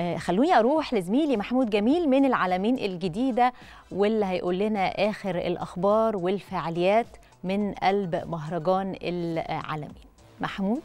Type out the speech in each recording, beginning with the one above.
آه، خلوني اروح لزميلي محمود جميل من العالمين الجديده واللي هيقول لنا اخر الاخبار والفعاليات من قلب مهرجان العالمين محمود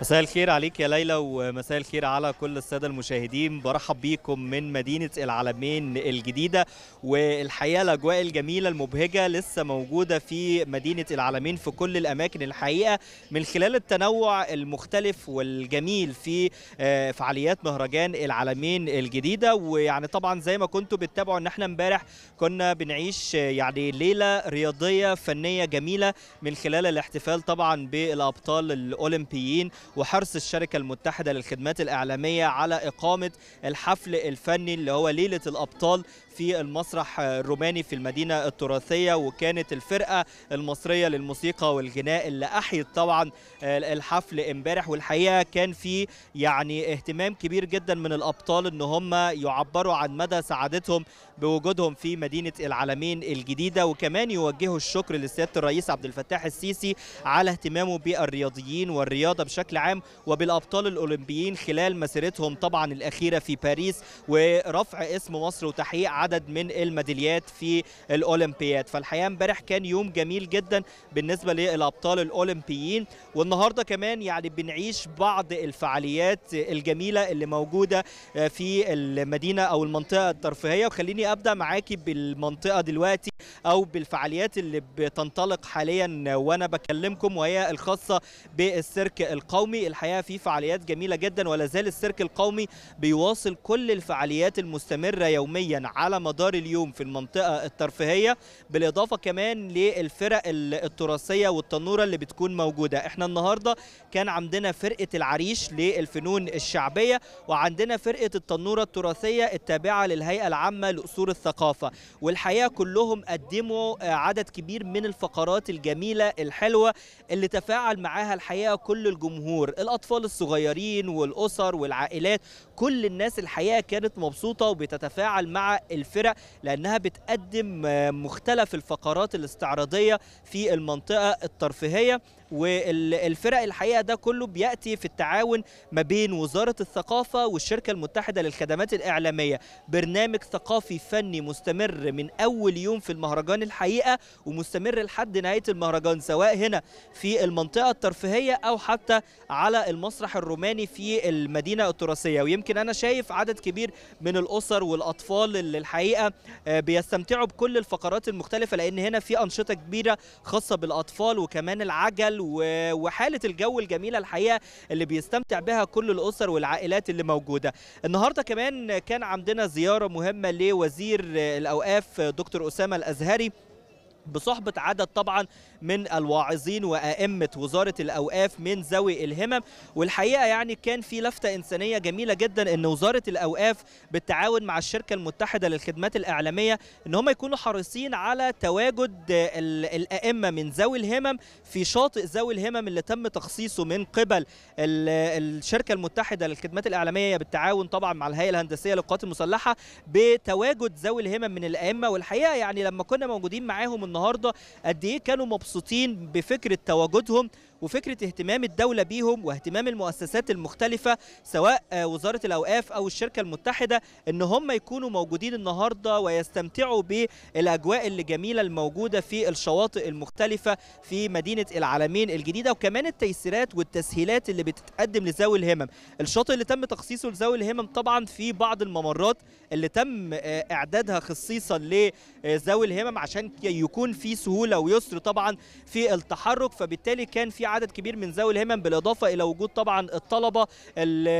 مساء الخير عليك يا ليلى ومساء الخير على كل السادة المشاهدين برحب بيكم من مدينة العلمين الجديدة والحقيقة الأجواء الجميلة المبهجة لسه موجودة في مدينة العلمين في كل الأماكن الحقيقة من خلال التنوع المختلف والجميل في آه، فعاليات مهرجان العلمين الجديدة ويعني طبعا زي ما كنتوا بتتابعوا ان احنا امبارح كنا بنعيش يعني ليلة رياضية فنية جميلة من خلال الاحتفال طبعا بالأبطال الأولمبيين وحرص الشركة المتحدة للخدمات الإعلامية على إقامة الحفل الفني اللي هو ليلة الأبطال في المسرح الروماني في المدينة التراثية وكانت الفرقة المصرية للموسيقى والغناء اللي أحيت طبعا الحفل امبارح والحقيقة كان في يعني اهتمام كبير جدا من الأبطال إن هم يعبروا عن مدى سعادتهم بوجودهم في مدينة العالمين الجديدة وكمان يوجهوا الشكر لسيادة الرئيس عبد الفتاح السيسي على اهتمامه بالرياضيين والرياضة بشكل عام وبالأبطال الأولمبيين خلال مسيرتهم طبعا الأخيرة في باريس ورفع اسم مصر وتحقيق عدد من الميداليات في الاولمبياد فالحقيقه امبارح كان يوم جميل جدا بالنسبه للابطال الاولمبيين والنهارده كمان يعني بنعيش بعض الفعاليات الجميله اللي موجوده آه، في المدينه او المنطقه الترفيهيه وخليني ابدا معاكي بالمنطقه دلوقتي او بالفعاليات اللي بتنطلق حاليا وانا بكلمكم وهي الخاصه بالسيرك القومي الحقيقه في فعاليات جميله جدا ولا زال السيرك القومي بيواصل كل الفعاليات المستمره يوميا على مدار اليوم في المنطقه الترفيهيه بالاضافه كمان للفرق التراثيه والتنوره اللي بتكون موجوده احنا النهارده كان عندنا فرقه العريش للفنون الشعبيه وعندنا فرقه التنوره التراثيه التابعه للهيئه العامه لاصول الثقافه والحقيقه كلهم قدموا آه، عدد كبير من الفقرات الجميله الحلوه اللي تفاعل معاها الحقيقه كل الجمهور الاطفال الصغيرين والاسر والعائلات كل الناس الحقيقه كانت مبسوطه وبتتفاعل مع الفرق الفرق لأنها بتقدم آه، مختلف الفقرات الاستعراضية في المنطقة الترفيهية والفرق الحقيقه ده كله بياتي في التعاون ما بين وزاره الثقافه والشركه المتحده للخدمات الاعلاميه برنامج ثقافي فني مستمر من اول يوم في المهرجان الحقيقه ومستمر لحد نهايه المهرجان سواء هنا في المنطقه الترفيهيه او حتى على المسرح الروماني في المدينه التراثيه ويمكن انا شايف عدد كبير من الاسر والاطفال اللي الحقيقه آه، بيستمتعوا بكل الفقرات المختلفه لان هنا في انشطه كبيره خاصه بالاطفال وكمان العجل الجبل وحاله الجو الجميله الحقيقه اللي بيستمتع بها كل الاسر والعائلات اللي موجوده النهارده كمان كان عندنا زياره مهمه لوزير الاوقاف دكتور اسامه الازهري بصحبة عدد طبعا من الواعظين وآئمة وزارة الأوقاف من ذوي الهمم والحقيقة يعني كان في لفتة إنسانية جميلة جدا أن وزارة الأوقاف بالتعاون مع الشركة المتحدة للخدمات الإعلامية أن هم يكونوا حريصين على تواجد الآئمة من ذوي الهمم في شاطئ ذوي الهمم اللي تم تخصيصه من قبل الشركة المتحدة للخدمات الإعلامية بالتعاون طبعا مع الهيئة الهندسية للقوات المسلحة بتواجد ذوي الهمم من الآئمة والحقيقة يعني لما كنا موجودين معاهم النهارده قد ايه كانوا مبسوطين بفكره تواجدهم وفكره اهتمام الدوله بيهم واهتمام المؤسسات المختلفه سواء آه، وزاره الاوقاف او الشركه المتحده ان هم يكونوا موجودين النهارده ويستمتعوا بالاجواء الجميله الموجوده في الشواطئ المختلفه في مدينه العالمين الجديده وكمان التيسيرات والتسهيلات اللي بتتقدم لذوي الهمم الشاطئ اللي تم تخصيصه لذوي الهمم طبعا في بعض الممرات اللي تم آه، اعدادها خصيصا لذوي الهمم عشان يكون يكون في سهوله ويسر طبعا في التحرك فبالتالي كان في عدد كبير من ذوي الهمم بالاضافه الى وجود طبعا الطلبه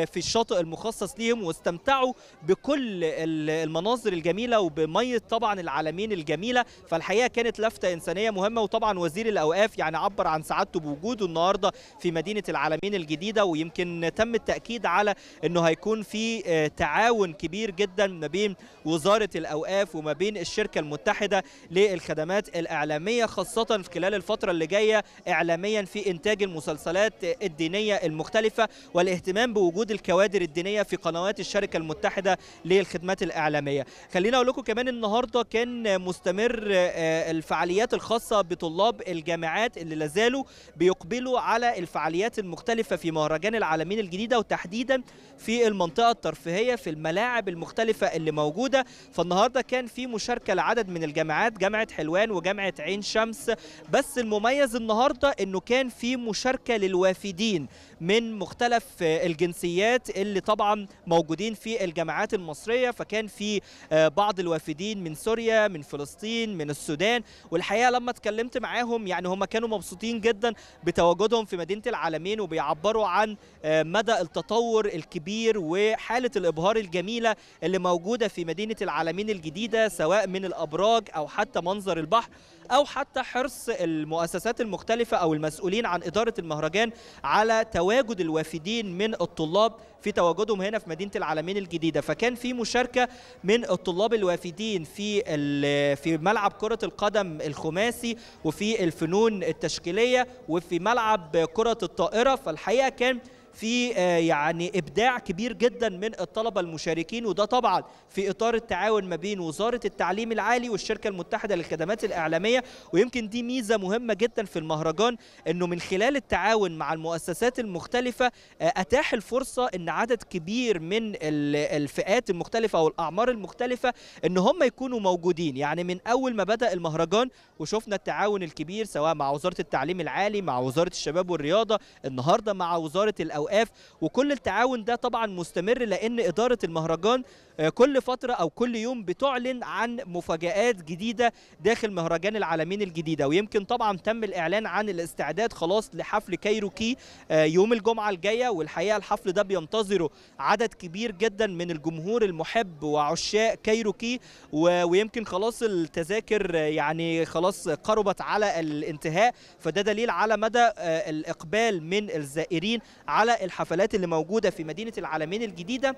في الشاطئ المخصص ليهم واستمتعوا بكل المناظر الجميله وبميه طبعا العالمين الجميله فالحقيقه كانت لفته انسانيه مهمه وطبعا وزير الاوقاف يعني عبر عن سعادته بوجوده النهارده في مدينه العالمين الجديده ويمكن تم التاكيد على انه هيكون في آه، تعاون كبير جدا ما بين وزاره الاوقاف وما بين الشركه المتحده للخدمات الإعلامية خاصة في خلال الفترة اللي جاية إعلاميا في إنتاج المسلسلات الدينية المختلفة والاهتمام بوجود الكوادر الدينية في قنوات الشركة المتحدة للخدمات الإعلامية خلينا أقول لكم كمان النهاردة كان مستمر آه، الفعاليات الخاصة بطلاب الجامعات اللي لازالوا بيقبلوا على الفعاليات المختلفة في مهرجان العالمين الجديدة وتحديدا في المنطقة الترفيهية في الملاعب المختلفة اللي موجودة فالنهاردة كان في مشاركة لعدد من الجامعات جامعة حلوان وجامعة جامعه عين شمس بس المميز النهارده انه كان في مشاركه للوافدين من مختلف الجنسيات اللي طبعا موجودين في الجامعات المصريه فكان في آه، بعض الوافدين من سوريا من فلسطين من السودان والحقيقه لما اتكلمت معاهم يعني هم كانوا مبسوطين جدا بتواجدهم في مدينه العالمين وبيعبروا عن آه، مدى التطور الكبير وحاله الابهار الجميله اللي موجوده في مدينه العالمين الجديده سواء من الابراج او حتى منظر البحر او حتى حرص المؤسسات المختلفه او المسؤولين عن اداره المهرجان على تواجد الوافدين من الطلاب في تواجدهم هنا في مدينه العالمين الجديده فكان في مشاركه من الطلاب الوافدين في في ملعب كره القدم الخماسي وفي الفنون التشكيليه وفي ملعب كره الطائره فالحقيقه كان في آه، يعني ابداع كبير جدا من الطلبه المشاركين وده طبعا في اطار التعاون ما بين وزاره التعليم العالي والشركه المتحده للخدمات الاعلاميه ويمكن دي ميزه مهمه جدا في المهرجان انه من خلال التعاون مع المؤسسات المختلفه آه، اتاح الفرصه ان عدد كبير من الفئات المختلفه او الاعمار المختلفه ان هم يكونوا موجودين يعني من اول ما بدا المهرجان وشفنا التعاون الكبير سواء مع وزاره التعليم العالي مع وزاره الشباب والرياضه النهارده مع وزاره الأو الاوقاف وكل التعاون ده طبعا مستمر لان اداره المهرجان آه، كل فتره او كل يوم بتعلن عن مفاجات جديده داخل مهرجان العالمين الجديده ويمكن طبعا تم الاعلان عن الاستعداد خلاص لحفل كايروكي آه، يوم الجمعه الجايه والحقيقه الحفل ده بينتظره عدد كبير جدا من الجمهور المحب وعشاق كايروكي ويمكن خلاص التذاكر آه، يعني خلاص قربت على الانتهاء فده دليل على مدى الاقبال من الزائرين على الحفلات اللي موجوده في مدينه العالمين الجديده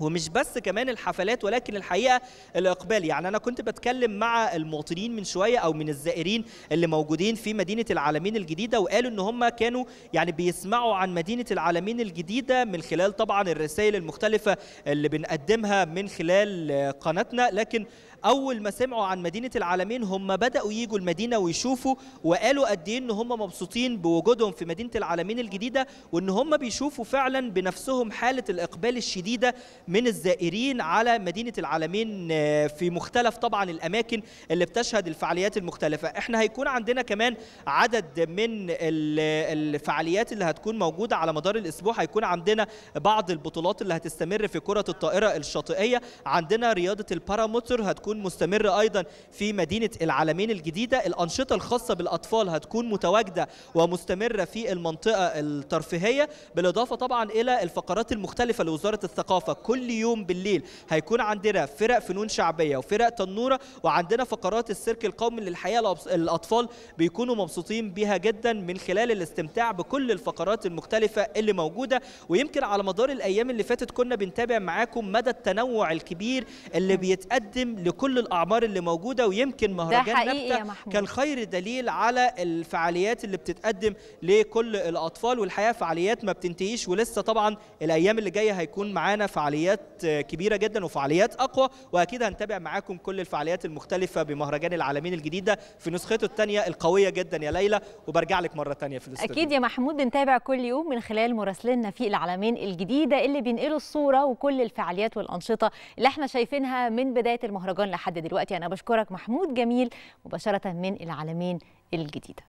ومش بس كمان الحفلات ولكن الحقيقه الاقبال يعني انا كنت بتكلم مع المواطنين من شويه او من الزائرين اللي موجودين في مدينه العالمين الجديده وقالوا ان هم كانوا يعني بيسمعوا عن مدينه العالمين الجديده من خلال طبعا الرسائل المختلفه اللي بنقدمها من خلال قناتنا لكن اول ما سمعوا عن مدينه العالمين هم بداوا يجوا المدينه ويشوفوا وقالوا قد ايه ان هم مبسوطين بوجودهم في مدينه العالمين الجديده وان هم بيشوفوا فعلا بنفسهم حاله الاقبال الشديده من الزائرين على مدينه العالمين آه، في مختلف طبعا الاماكن اللي بتشهد الفعاليات المختلفه احنا هيكون عندنا كمان عدد من الفعاليات اللي هتكون موجوده على مدار الاسبوع هيكون عندنا بعض البطولات اللي هتستمر في كره الطائره الشاطئيه عندنا رياضه الباراموتر هتكون مستمره ايضا في مدينه العالمين الجديده الانشطه الخاصه بالاطفال هتكون متواجده ومستمره في المنطقه الترفيهيه بالاضافه طبعا الى الفقرات المختلفه لوزاره الثقافه كل كل يوم بالليل هيكون عندنا فرق فنون شعبيه وفرق تنوره وعندنا فقرات السيرك القومي للحياه الاطفال بيكونوا مبسوطين بيها جدا من خلال الاستمتاع بكل الفقرات المختلفه اللي موجوده ويمكن على مدار الايام اللي فاتت كنا بنتابع معاكم مدى التنوع الكبير اللي بيتقدم لكل الاعمار اللي موجوده ويمكن مهرجان نبته كان خير دليل على الفعاليات اللي بتتقدم لكل الاطفال والحقيقه فعاليات ما بتنتهيش ولسه طبعا الايام اللي جايه هيكون معانا فعاليات فعاليات كبيره جدا وفعاليات اقوى واكيد هنتابع معاكم كل الفعاليات المختلفه بمهرجان العالمين الجديدة في نسخته الثانيه القويه جدا يا ليلى وبرجع لك مره ثانيه في الاستوديو اكيد يا محمود بنتابع كل يوم من خلال مراسلنا في العالمين الجديده اللي بينقلوا الصوره وكل الفعاليات والانشطه اللي احنا شايفينها من بدايه المهرجان لحد دلوقتي انا بشكرك محمود جميل مباشره من العالمين الجديده